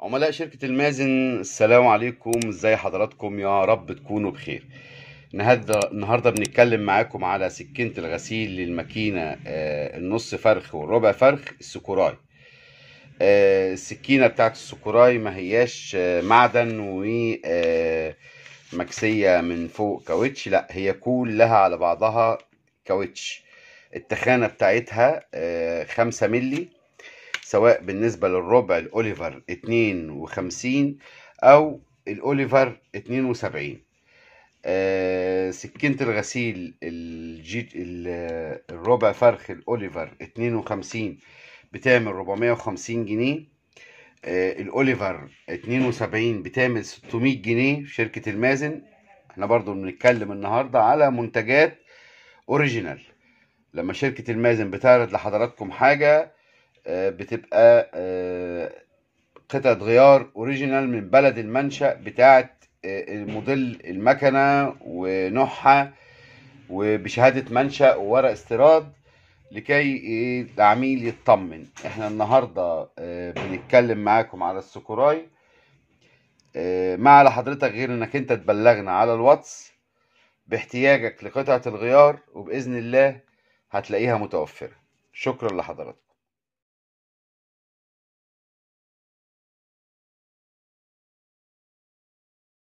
عملاء شركة المازن السلام عليكم ازي حضراتكم يا رب تكونوا بخير النهارده النهارده بنتكلم معاكم على سكينة الغسيل للماكينة آه، النص فرخ والربع فرخ السكوراي آه، السكينة بتاعت السكوراي ما هياش آه، معدن ومكسية من فوق كاوتش لا هي كلها على بعضها كاوتش التخانة بتاعتها خمسة ملي سواء بالنسبة للربع الأوليفر 52 أو الأوليفر 72 آه، سكينة الغسيل الربع فرخ الأوليفر 52 بتعمل 450 جنيه آه، الأوليفر 72 بتعمل 600 جنيه في شركة المازن احنا برضو بنتكلم النهاردة على منتجات اوريجينال لما شركة المازن بتعرض لحضراتكم حاجة آه، بتبقى آه، قطعة غيار اوريجينال من بلد المنشأ بتاعة آه، الموديل المكنة ونوعها وبشهادة منشأ وورق استيراد لكي العميل يطمن احنا النهاردة بنتكلم معاكم على السكوراي ما على حضرتك غير انك انت تبلغنا على الواتس باحتياجك لقطعة الغيار وبإذن الله هتلاقيها متوفرة شكرا لحضرتك